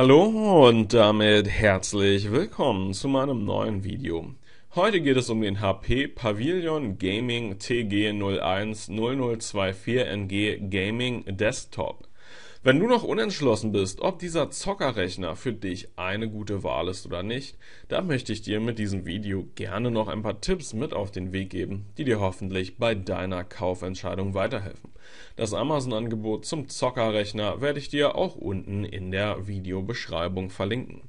Hallo und damit herzlich willkommen zu meinem neuen Video. Heute geht es um den HP Pavilion Gaming tg 010024 NG Gaming Desktop. Wenn du noch unentschlossen bist, ob dieser Zockerrechner für dich eine gute Wahl ist oder nicht, dann möchte ich dir mit diesem Video gerne noch ein paar Tipps mit auf den Weg geben, die dir hoffentlich bei deiner Kaufentscheidung weiterhelfen. Das Amazon-Angebot zum Zockerrechner werde ich dir auch unten in der Videobeschreibung verlinken.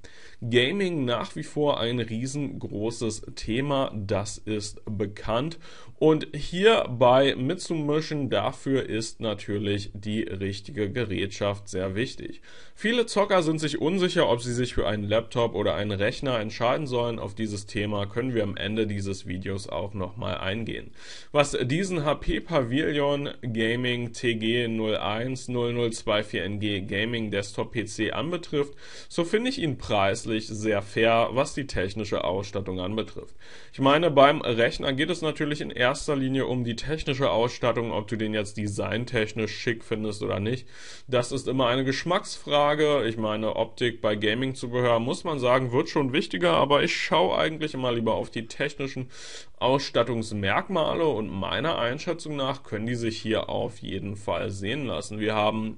Gaming nach wie vor ein riesengroßes Thema, das ist bekannt und hierbei mitzumischen, dafür ist natürlich die richtige Gerätschaft Wirtschaft sehr wichtig. Viele Zocker sind sich unsicher, ob sie sich für einen Laptop oder einen Rechner entscheiden sollen. Auf dieses Thema können wir am Ende dieses Videos auch nochmal eingehen. Was diesen HP Pavilion Gaming TG 010024NG Gaming Desktop PC anbetrifft, so finde ich ihn preislich sehr fair, was die technische Ausstattung anbetrifft. Ich meine, beim Rechner geht es natürlich in erster Linie um die technische Ausstattung, ob du den jetzt designtechnisch schick findest oder nicht. Das ist immer eine Geschmacksfrage. Ich meine, Optik bei Gaming-Zubehör muss man sagen, wird schon wichtiger, aber ich schaue eigentlich immer lieber auf die technischen Ausstattungsmerkmale und meiner Einschätzung nach können die sich hier auf jeden Fall sehen lassen. Wir haben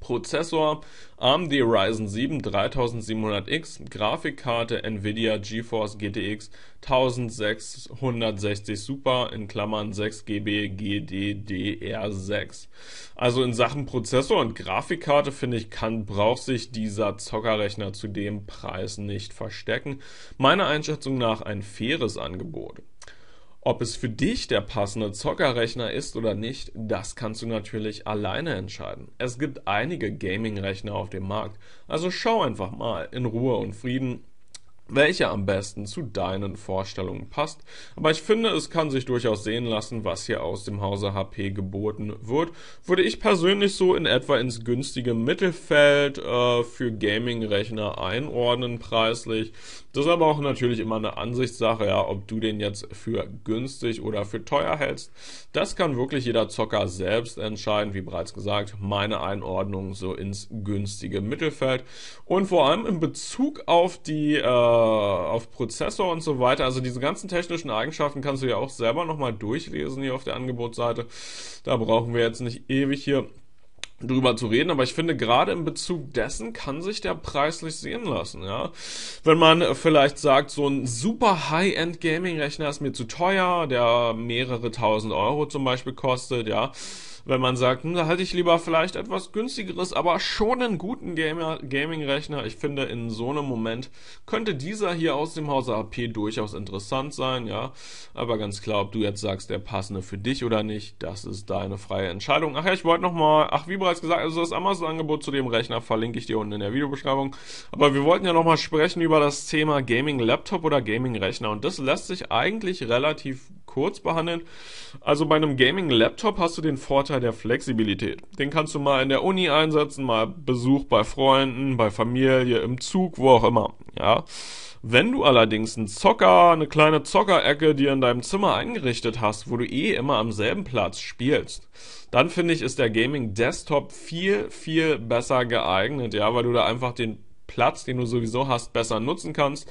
Prozessor AMD Ryzen 7 3700X, Grafikkarte Nvidia GeForce GTX 1660 Super in Klammern 6GB GDDR6. Also in Sachen Prozessor und Grafikkarte finde ich, kann, braucht sich dieser Zockerrechner zu dem Preis nicht verstecken. Meiner Einschätzung nach ein faires Angebot. Ob es für dich der passende Zockerrechner ist oder nicht, das kannst du natürlich alleine entscheiden. Es gibt einige Gaming-Rechner auf dem Markt, also schau einfach mal in Ruhe und Frieden, welche am besten zu deinen Vorstellungen passt. Aber ich finde, es kann sich durchaus sehen lassen, was hier aus dem Hause HP geboten wird. Würde ich persönlich so in etwa ins günstige Mittelfeld äh, für Gaming-Rechner einordnen preislich. Das ist aber auch natürlich immer eine Ansichtssache, ja, ob du den jetzt für günstig oder für teuer hältst. Das kann wirklich jeder Zocker selbst entscheiden. Wie bereits gesagt, meine Einordnung so ins günstige Mittelfeld. Und vor allem in Bezug auf die äh, äh, auf Prozessor und so weiter. Also diese ganzen technischen Eigenschaften kannst du ja auch selber nochmal durchlesen hier auf der Angebotsseite. Da brauchen wir jetzt nicht ewig hier drüber zu reden, aber ich finde gerade in Bezug dessen kann sich der preislich sehen lassen, ja. Wenn man vielleicht sagt, so ein super High-End Gaming Rechner ist mir zu teuer, der mehrere tausend Euro zum Beispiel kostet, ja wenn man sagt, hm, da hätte ich lieber vielleicht etwas günstigeres, aber schon einen guten Gaming-Rechner. Ich finde, in so einem Moment könnte dieser hier aus dem Hause AP durchaus interessant sein, ja. Aber ganz klar, ob du jetzt sagst, der passende für dich oder nicht, das ist deine freie Entscheidung. Ach ja, ich wollte nochmal, ach wie bereits gesagt, also das Amazon-Angebot zu dem Rechner verlinke ich dir unten in der Videobeschreibung. Aber wir wollten ja nochmal sprechen über das Thema Gaming-Laptop oder Gaming-Rechner und das lässt sich eigentlich relativ kurz behandeln. Also bei einem Gaming-Laptop hast du den Vorteil der Flexibilität. Den kannst du mal in der Uni einsetzen, mal Besuch bei Freunden, bei Familie, im Zug, wo auch immer. Ja. Wenn du allerdings einen Zocker, eine kleine Zockerecke dir in deinem Zimmer eingerichtet hast, wo du eh immer am selben Platz spielst, dann finde ich, ist der Gaming Desktop viel, viel besser geeignet, ja, weil du da einfach den Platz, den du sowieso hast, besser nutzen kannst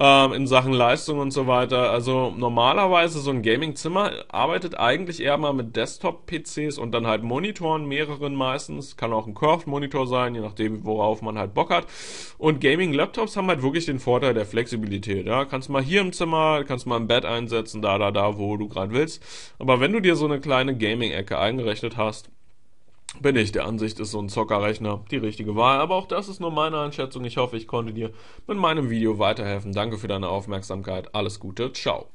ähm, in Sachen Leistung und so weiter. Also normalerweise so ein Gaming-Zimmer arbeitet eigentlich eher mal mit Desktop-PCs und dann halt Monitoren, mehreren meistens. Kann auch ein Curved-Monitor sein, je nachdem, worauf man halt Bock hat. Und Gaming-Laptops haben halt wirklich den Vorteil der Flexibilität. Ja? Kannst mal hier im Zimmer, kannst mal im Bett einsetzen, da, da, da, wo du gerade willst. Aber wenn du dir so eine kleine Gaming-Ecke eingerechnet hast, bin ich der Ansicht, ist so ein Zockerrechner die richtige Wahl. Aber auch das ist nur meine Einschätzung. Ich hoffe, ich konnte dir mit meinem Video weiterhelfen. Danke für deine Aufmerksamkeit. Alles Gute. Ciao.